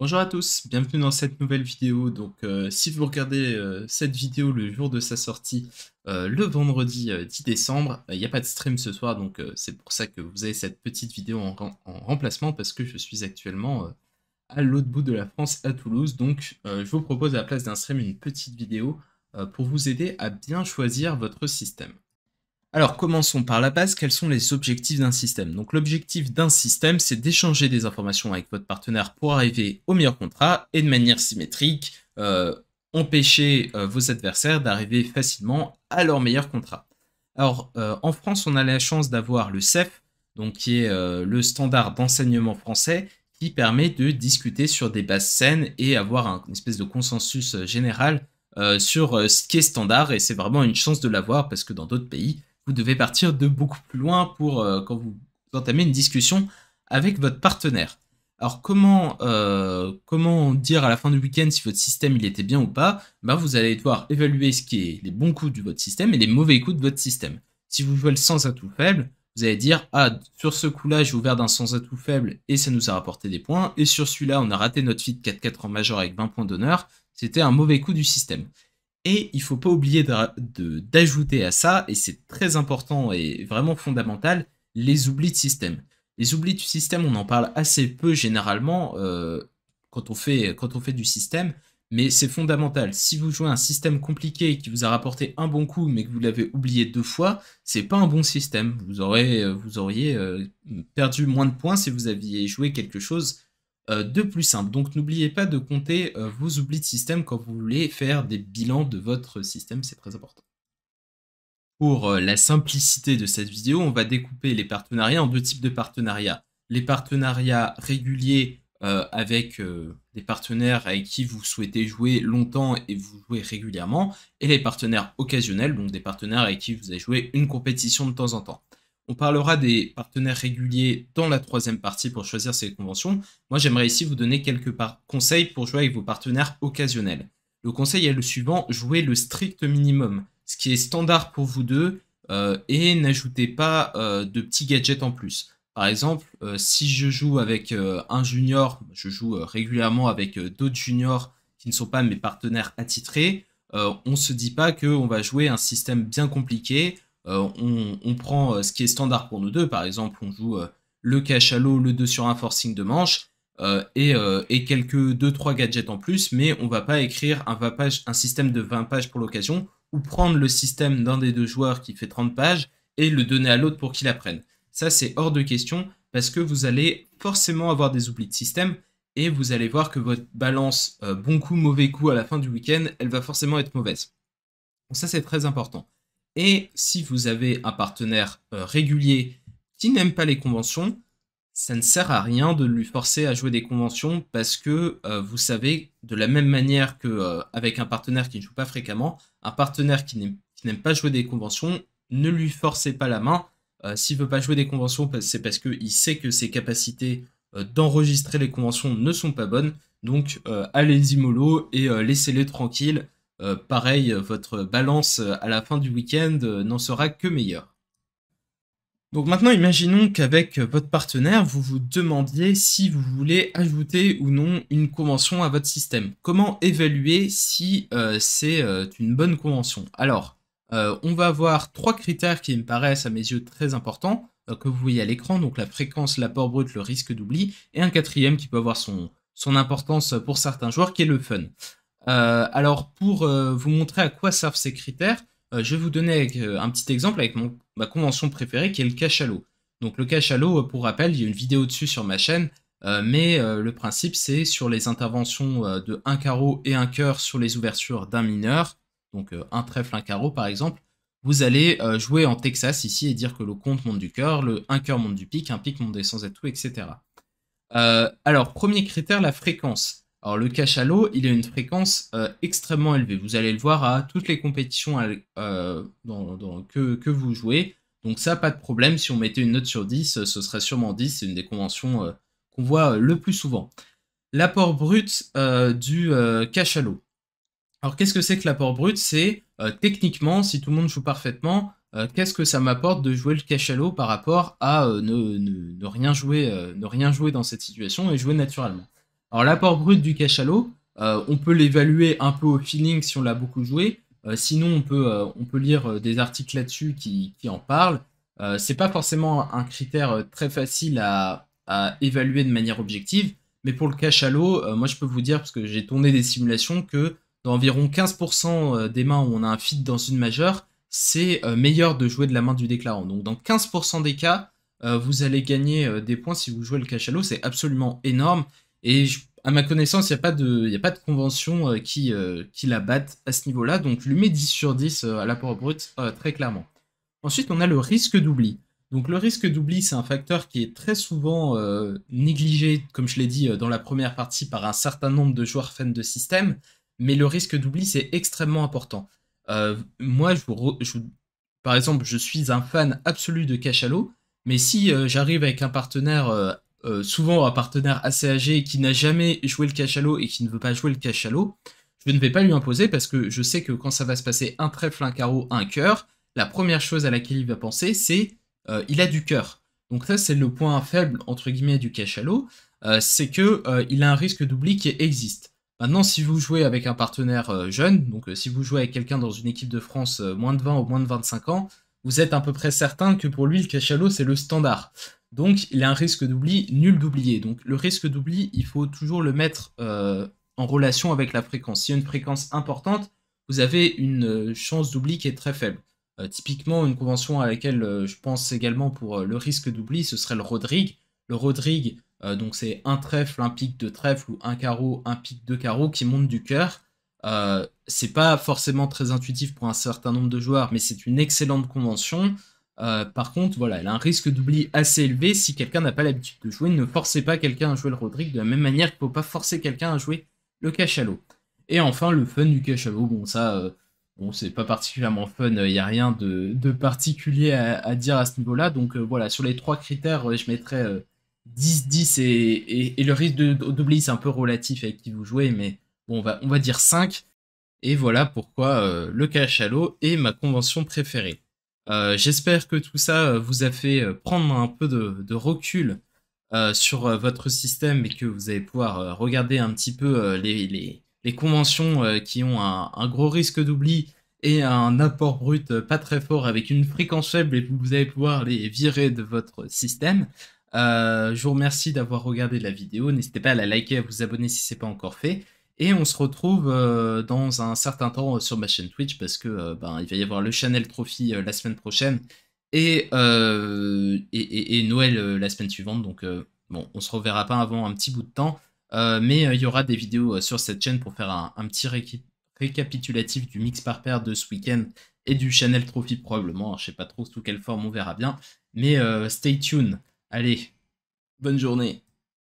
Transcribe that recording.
Bonjour à tous, bienvenue dans cette nouvelle vidéo. Donc euh, si vous regardez euh, cette vidéo le jour de sa sortie, euh, le vendredi 10 décembre, il n'y a pas de stream ce soir, donc c'est pour ça que vous avez cette petite vidéo en remplacement, parce que je suis actuellement à l'autre bout de la France, à Toulouse. Donc je vous propose à la place d'un stream une petite vidéo pour vous aider à bien choisir votre système. Alors commençons par la base, quels sont les objectifs d'un système Donc l'objectif d'un système, c'est d'échanger des informations avec votre partenaire pour arriver au meilleur contrat et de manière symétrique, euh, empêcher euh, vos adversaires d'arriver facilement à leur meilleur contrat. Alors euh, en France, on a la chance d'avoir le CEF, donc qui est le standard d'enseignement français, qui permet de discuter sur des bases saines et avoir une espèce de consensus général sur ce qui est standard, et c'est vraiment une chance de l'avoir parce que dans d'autres pays, vous devez partir de beaucoup plus loin pour euh, quand vous entamez une discussion avec votre partenaire. Alors comment, euh, comment dire à la fin du week-end si votre système il était bien ou pas ben, Vous allez devoir évaluer ce qui est les bons coups de votre système et les mauvais coups de votre système. Si vous jouez le sens à faible, vous allez dire Ah, sur ce coup-là, j'ai ouvert d'un sans à faible et ça nous a rapporté des points. Et sur celui-là, on a raté notre feed 4-4 en majeur avec 20 points d'honneur. C'était un mauvais coup du système. Et il ne faut pas oublier d'ajouter à ça, et c'est très important et vraiment fondamental, les oublis de système. Les oublis du système, on en parle assez peu généralement euh, quand, on fait, quand on fait du système, mais c'est fondamental. Si vous jouez un système compliqué qui vous a rapporté un bon coup, mais que vous l'avez oublié deux fois, c'est pas un bon système. vous euh, auriez euh, perdu moins de points si vous aviez joué quelque chose euh, de plus simple. Donc n'oubliez pas de compter euh, vos oublis de système quand vous voulez faire des bilans de votre système, c'est très important. Pour euh, la simplicité de cette vidéo, on va découper les partenariats en deux types de partenariats. Les partenariats réguliers avec des partenaires avec qui vous souhaitez jouer longtemps et vous jouez régulièrement, et les partenaires occasionnels, donc des partenaires avec qui vous avez joué une compétition de temps en temps. On parlera des partenaires réguliers dans la troisième partie pour choisir ces conventions. Moi, j'aimerais ici vous donner quelques conseils pour jouer avec vos partenaires occasionnels. Le conseil est le suivant, jouez le strict minimum, ce qui est standard pour vous deux, euh, et n'ajoutez pas euh, de petits gadgets en plus. Par exemple, euh, si je joue avec un junior, je joue régulièrement avec d'autres juniors qui ne sont pas mes partenaires attitrés, on ne se dit pas qu'on va jouer un système bien compliqué, euh, on, prend euh, ce qui est standard pour nous deux. Par exemple, on joue euh, le cash à l'eau, le 2 sur 1 forcing de manche, et, quelques 2-3 gadgets en plus, mais on va pas écrire un, système de 20 pages pour l'occasion, ou prendre le système d'un des deux joueurs qui fait 30 pages et le donner à l'autre pour qu'il apprenne. Ça, c'est hors de question, parce que vous allez forcément avoir des oublis de système, et vous allez voir que votre balance bon coup, mauvais coup à la fin du week-end, elle va forcément être mauvaise. Donc ça, c'est très important. Et si vous avez un partenaire euh, régulier qui n'aime pas les conventions, ça ne sert à rien de lui forcer à jouer des conventions parce que euh, vous savez, de la même manière que euh, avec un partenaire qui ne joue pas fréquemment, un partenaire qui n'aime pas jouer des conventions, ne lui forcez pas la main. S'il ne veut pas jouer des conventions, c'est parce qu'il sait que ses capacités d'enregistrer les conventions ne sont pas bonnes. Donc allez-y mollo et laissez-les tranquilles. Euh, pareil, votre balance à la fin du week-end euh, n'en sera que meilleure. Donc maintenant, imaginons qu'avec votre partenaire, vous vous demandiez si vous voulez ajouter ou non une convention à votre système. Comment évaluer si euh, c'est une bonne convention Alors, on va avoir trois critères qui me paraissent à mes yeux très importants, que vous voyez à l'écran, donc la fréquence, l'apport brut, le risque d'oubli, et un quatrième qui peut avoir son importance pour certains joueurs, qui est le fun. Euh, alors pour euh, vous montrer à quoi servent ces critères, euh, je vais vous donner un petit exemple avec ma convention préférée qui est le cachalot. Donc le cachalot, pour rappel, il y a une vidéo dessus sur ma chaîne, mais le principe c'est sur les interventions de un carreau et un cœur sur les ouvertures d'un mineur, donc un trèfle, un carreau par exemple, vous allez jouer en Texas ici et dire que le compte monte du cœur, le un cœur monte du pic, un pic monte des sans et tout, etc. alors, premier critère, la fréquence. Alors le cachalot, il a une fréquence euh, extrêmement élevée. Vous allez le voir à toutes les compétitions euh, que, vous jouez. Donc ça, pas de problème. Si on mettait une note sur 10, euh, ce serait sûrement 10. C'est une des conventions qu'on voit le plus souvent. L'apport brut du cachalot. Alors qu'est-ce que c'est que l'apport brut C'est techniquement, si tout le monde joue parfaitement, qu'est-ce que ça m'apporte de jouer le cachalot par rapport à ne, rien jouer, ne rien jouer dans cette situation et jouer naturellement alors l'apport brut du cachalot, l'eau, euh, on peut l'évaluer un peu au feeling si on l'a beaucoup joué. Euh, sinon, on peut, euh, on peut lire des articles là-dessus qui, qui, en parlent. c'est pas forcément un critère très facile à, évaluer de manière objective, mais pour le cachalot, moi je peux vous dire, parce que j'ai tourné des simulations, que dans environ 15% des mains où on a un feed dans une majeure, c'est meilleur de jouer de la main du déclarant. Donc dans 15% des cas, vous allez gagner des points si vous jouez le cachalot, c'est absolument énorme. Et à ma connaissance, il n'y a, pas de, y a pas de convention euh, qui, euh, qui la batte à ce niveau-là. Donc, je lui mets 10 sur 10 euh, à l'apport brut, très clairement. Ensuite, on a le risque d'oubli. Donc, le risque d'oubli, c'est un facteur qui est très souvent négligé, comme je l'ai dit dans la première partie, par un certain nombre de joueurs fans de système. Mais le risque d'oubli, c'est extrêmement important. moi, je par exemple, je suis un fan absolu de Cachalot, mais si j'arrive avec un partenaire euh, souvent un partenaire assez âgé qui n'a jamais joué le cachalot et qui ne veut pas jouer le cachalot, je ne vais pas lui imposer parce que je sais que quand ça va se passer un trèfle, un carreau, un cœur, la première chose à laquelle il va penser, c'est euh, il a du cœur. Donc ça, c'est le point faible, entre guillemets, du cachalot, euh, c'est que il a un risque d'oubli qui existe. Maintenant, si vous jouez avec un partenaire jeune, donc si vous jouez avec quelqu'un dans une équipe de France moins de 20 ou moins de 25 ans, vous êtes à peu près certain que pour lui, le cachalot, c'est le standard. Donc il y a un risque d'oubli nul d'oublier. Donc le risque d'oubli, il faut toujours le mettre euh, en relation avec la fréquence. S'il y a une fréquence importante, vous avez une euh, chance d'oubli qui est très faible. Euh, typiquement, une convention à laquelle je pense également pour le risque d'oubli, ce serait le Rodrigue. Le Rodrigue, donc c'est un trèfle, un pic, de trèfle, ou un carreau, un pic, de carreau qui monte du cœur. c'est pas forcément très intuitif pour un certain nombre de joueurs, mais c'est une excellente convention. Euh, par contre, voilà, elle a un risque d'oubli assez élevé si quelqu'un n'a pas l'habitude de jouer. Ne forcez pas quelqu'un à jouer le Rodrigue de la même manière qu'il ne faut pas forcer quelqu'un à jouer le cachalot. Et enfin, le fun du cachalot. Bon, ça, euh, c'est pas particulièrement fun. Il euh, n'y a rien de, particulier à, dire à ce niveau-là. Donc voilà, sur les trois critères, je mettrais 10, 10 et, le risque d'oubli, c'est un peu relatif avec qui vous jouez, mais bon, on va, on va dire 5. Et voilà pourquoi le cachalot est ma convention préférée. Euh, j'espère que tout ça euh, vous a fait euh, prendre un peu de, recul sur votre système et que vous allez pouvoir regarder un petit peu les, conventions qui ont un, gros risque d'oubli et un apport brut pas très fort avec une fréquence faible et vous allez pouvoir les virer de votre système. je vous remercie d'avoir regardé la vidéo. N'hésitez pas à la liker, et à vous abonner si ce n'est pas encore fait. Et on se retrouve euh, dans un certain temps euh, sur ma chaîne Twitch parce que euh, ben, il va y avoir le Channel Trophy la semaine prochaine et, et, Noël la semaine suivante. Donc bon, on se reverra pas avant un petit bout de temps. mais il y aura des vidéos sur cette chaîne pour faire un, petit récapitulatif du mix par paire de ce week-end et du Channel Trophy probablement. Je je sais pas trop sous quelle forme, on verra bien. Mais stay tuned. Allez, bonne journée.